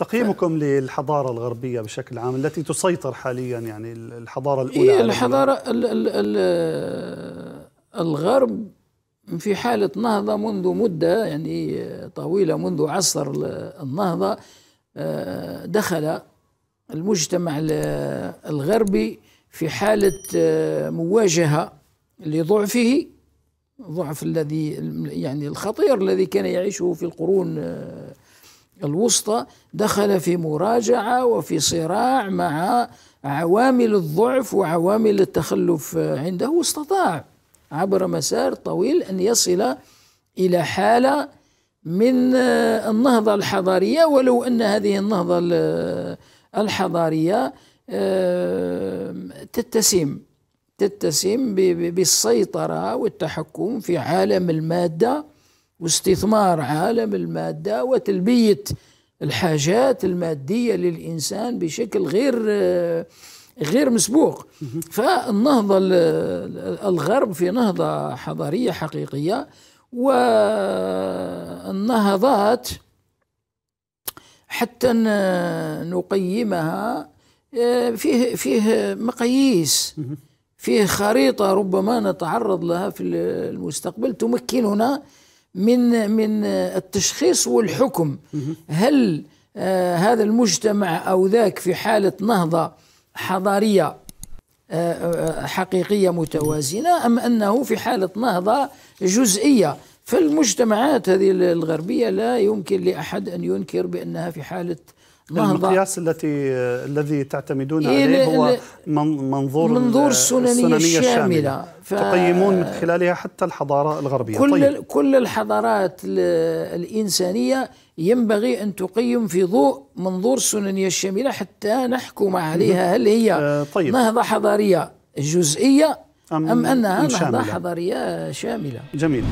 تقييمكم للحضارة الغربية بشكل عام التي تسيطر حاليا يعني الحضارة الأولى إيه الحضارة الـ الـ الـ الغرب في حالة نهضة منذ مدة يعني طويلة منذ عصر النهضة آه، دخل المجتمع الغربي في حالة آه، مواجهة لضعفه ضعف الذي يعني الخطير الذي كان يعيشه في القرون آه، الوسطى دخل في مراجعه وفي صراع مع عوامل الضعف وعوامل التخلف عنده واستطاع عبر مسار طويل ان يصل الى حاله من النهضه الحضاريه ولو ان هذه النهضه الحضاريه تتسم تتسم بالسيطره والتحكم في عالم الماده واستثمار عالم المادة وتلبية الحاجات المادية للإنسان بشكل غير غير مسبوق فالنهضة الغرب في نهضة حضارية حقيقية والنهضات حتى نقيمها آه، فيه فيه مقاييس فيه خريطة ربما نتعرض لها في المستقبل تمكننا من من التشخيص والحكم هل آه هذا المجتمع او ذاك في حاله نهضه حضاريه آه،, آه حقيقيه متوازنه ام انه في حاله نهضه جزئيه فالمجتمعات هذه الغربيه لا يمكن لاحد ان ينكر بانها في حاله المقياس التي الذي تعتمدون إيه، عليه هو منظور منظور السننية, السننية الشاملة ف... تقيمون من خلالها حتى الحضارة الغربية كل طيب. كل الحضارات الإنسانية ينبغي أن تقيم في ضوء منظور السننية الشاملة حتى نحكم عليها نعم. هل هي آه، طيب. نهضة حضارية جزئية أم, أم أنها نهضة حضارية شاملة جميل